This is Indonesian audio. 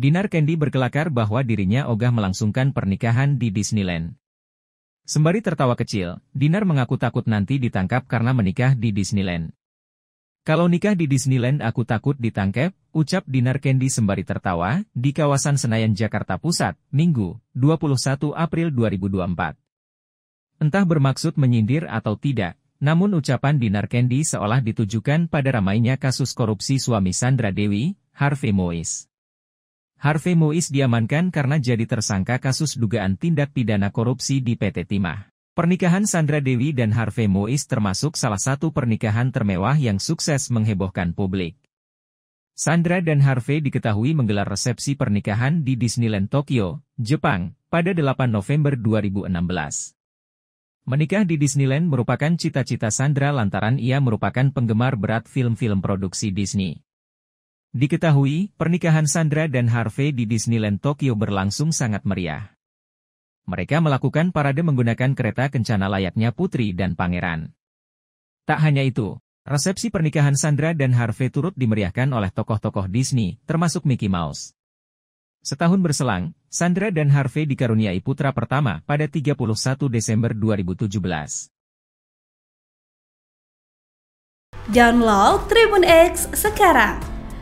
Dinar Kendi berkelakar bahwa dirinya ogah melangsungkan pernikahan di Disneyland. Sembari tertawa kecil, Dinar mengaku takut nanti ditangkap karena menikah di Disneyland. Kalau nikah di Disneyland aku takut ditangkap, ucap Dinar Kendi sembari tertawa, di kawasan Senayan Jakarta Pusat, Minggu, 21 April 2024. Entah bermaksud menyindir atau tidak, namun ucapan Dinar Kendi seolah ditujukan pada ramainya kasus korupsi suami Sandra Dewi, Harvey Mois. Harvey Mois diamankan karena jadi tersangka kasus dugaan tindak pidana korupsi di PT Timah. Pernikahan Sandra Dewi dan Harvey Mois termasuk salah satu pernikahan termewah yang sukses menghebohkan publik. Sandra dan Harvey diketahui menggelar resepsi pernikahan di Disneyland Tokyo, Jepang, pada 8 November 2016. Menikah di Disneyland merupakan cita-cita Sandra lantaran ia merupakan penggemar berat film-film produksi Disney. Diketahui, pernikahan Sandra dan Harvey di Disneyland Tokyo berlangsung sangat meriah. Mereka melakukan parade menggunakan kereta kencana layaknya putri dan pangeran. Tak hanya itu, resepsi pernikahan Sandra dan Harvey turut dimeriahkan oleh tokoh-tokoh Disney, termasuk Mickey Mouse. Setahun berselang, Sandra dan Harvey dikaruniai putra pertama pada 31 Desember 2017. Download Tribun X sekarang